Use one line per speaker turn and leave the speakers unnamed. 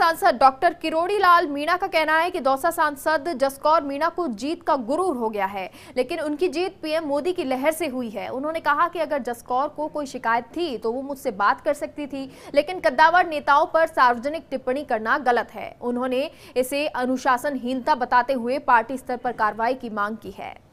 सांसद डॉक्टर किरोड़ी लाल मीणा का कहना है कि दौसा सांसद जसकौर मीणा को जीत का गुरूर हो गया है लेकिन उनकी जीत पीएम मोदी की लहर से हुई है उन्होंने कहा कि अगर जसकौर को कोई शिकायत थी तो वो मुझसे बात कर सकती थी लेकिन कद्दावर नेताओं पर सार्वजनिक टिप्पणी करना गलत है उन्होंने इसे अनुशासनहीनता बताते हुए पार्टी स्तर पर कार्रवाई की मांग की है